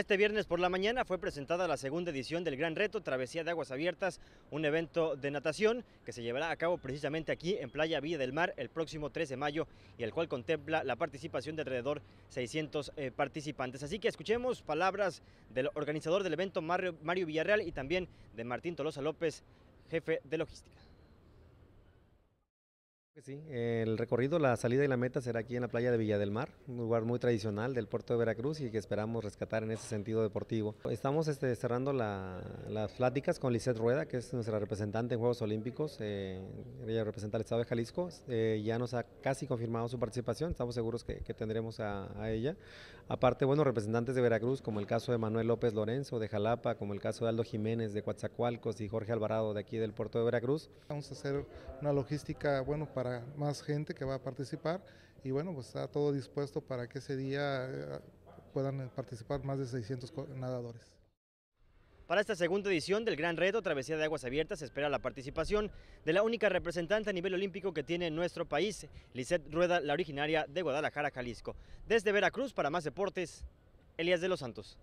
Este viernes por la mañana fue presentada la segunda edición del Gran Reto Travesía de Aguas Abiertas, un evento de natación que se llevará a cabo precisamente aquí en Playa Villa del Mar el próximo 13 de mayo y el cual contempla la participación de alrededor 600 eh, participantes. Así que escuchemos palabras del organizador del evento Mario Villarreal y también de Martín Tolosa López, jefe de logística. Sí, el recorrido, la salida y la meta será aquí en la playa de Villa del Mar, un lugar muy tradicional del puerto de Veracruz y que esperamos rescatar en ese sentido deportivo. Estamos este, cerrando las pláticas con Lisette Rueda, que es nuestra representante en Juegos Olímpicos, eh, ella representa al Estado de Jalisco, eh, ya nos ha casi confirmado su participación, estamos seguros que, tendremos a, a, ella. Aparte, bueno, representantes de Veracruz, como el caso de Manuel López Lorenzo de Jalapa, como el caso de Aldo Jiménez de Coatzacoalcos y Jorge Alvarado de aquí del puerto de Veracruz. Vamos a hacer una logística, bueno, para más gente que va a participar y bueno, pues está todo dispuesto para que ese día eh, puedan eh, participar más de 600 nadadores. Para esta segunda edición del Gran Reto Travesía de Aguas Abiertas se espera la participación de la única representante a nivel olímpico que tiene nuestro país, Lisette Rueda, la originaria de Guadalajara, Jalisco. Desde Veracruz, para más deportes, Elías de los Santos.